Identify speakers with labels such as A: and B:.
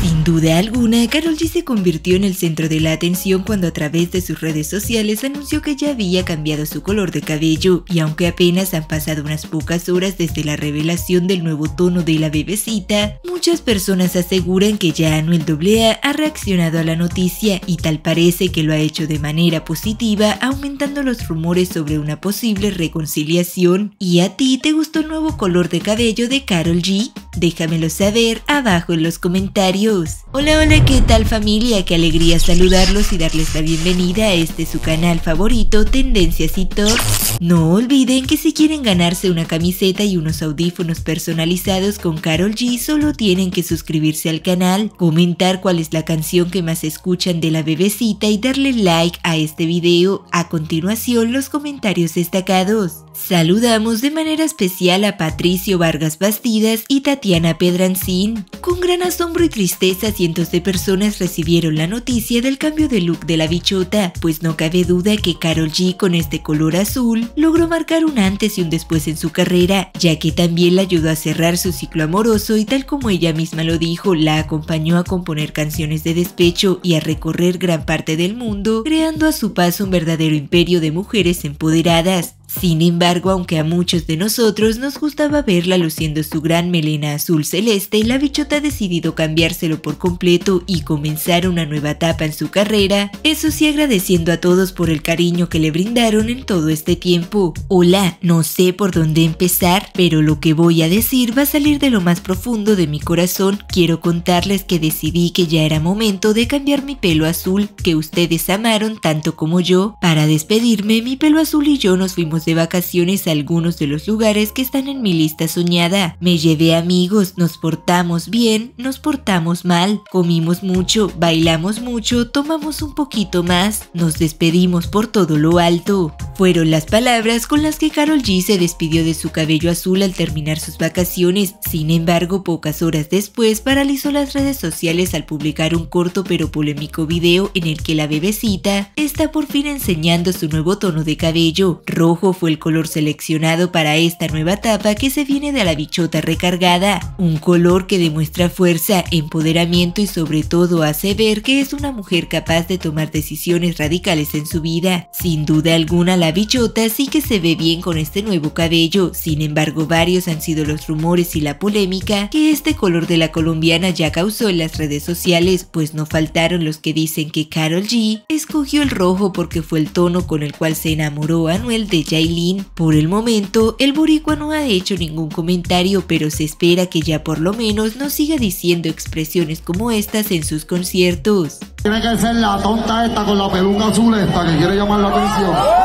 A: Sin duda alguna, Carol G se convirtió en el centro de la atención cuando a través de sus redes sociales anunció que ya había cambiado su color de cabello, y aunque apenas han pasado unas pocas horas desde la revelación del nuevo tono de la bebecita, muchas personas aseguran que ya Anuel AA ha reaccionado a la noticia y tal parece que lo ha hecho de manera positiva, aumentando los rumores sobre una posible reconciliación. ¿Y a ti te gustó el nuevo color de cabello de Carol G? Déjamelo saber abajo en los comentarios. Hola, hola, ¿qué tal familia? Qué alegría saludarlos y darles la bienvenida a este su canal favorito, Tendencias y Tops. No olviden que si quieren ganarse una camiseta y unos audífonos personalizados con Carol G, solo tienen que suscribirse al canal, comentar cuál es la canción que más escuchan de la bebecita y darle like a este video. A continuación, los comentarios destacados. Saludamos de manera especial a Patricio Vargas Bastidas y Tatiana Pedrancín. Con gran asombro y tristeza, cientos de personas recibieron la noticia del cambio de look de la bichota, pues no cabe duda que Carol G con este color azul logró marcar un antes y un después en su carrera, ya que también la ayudó a cerrar su ciclo amoroso y tal como ella misma lo dijo, la acompañó a componer canciones de despecho y a recorrer gran parte del mundo, creando a su paso un verdadero imperio de mujeres empoderadas, sin embargo, aunque a muchos de nosotros nos gustaba verla luciendo su gran melena azul celeste, la bichota ha decidido cambiárselo por completo y comenzar una nueva etapa en su carrera, eso sí agradeciendo a todos por el cariño que le brindaron en todo este tiempo. Hola, no sé por dónde empezar, pero lo que voy a decir va a salir de lo más profundo de mi corazón. Quiero contarles que decidí que ya era momento de cambiar mi pelo azul, que ustedes amaron tanto como yo. Para despedirme, mi pelo azul y yo nos fuimos de vacaciones a algunos de los lugares que están en mi lista soñada. Me llevé amigos, nos portamos bien, nos portamos mal, comimos mucho, bailamos mucho, tomamos un poquito más, nos despedimos por todo lo alto fueron las palabras con las que Carol G se despidió de su cabello azul al terminar sus vacaciones. Sin embargo, pocas horas después paralizó las redes sociales al publicar un corto pero polémico video en el que la bebecita está por fin enseñando su nuevo tono de cabello. Rojo fue el color seleccionado para esta nueva etapa que se viene de la bichota recargada, un color que demuestra fuerza, empoderamiento y sobre todo hace ver que es una mujer capaz de tomar decisiones radicales en su vida. Sin duda alguna, la bichota sí que se ve bien con este nuevo cabello, sin embargo varios han sido los rumores y la polémica que este color de la colombiana ya causó en las redes sociales, pues no faltaron los que dicen que Carol G escogió el rojo porque fue el tono con el cual se enamoró Anuel de Jailin. Por el momento, el boricua no ha hecho ningún comentario, pero se espera que ya por lo menos no siga diciendo expresiones como estas en sus conciertos. Tiene que ser la tonta esta con la peluca azul esta que quiere llamar la atención.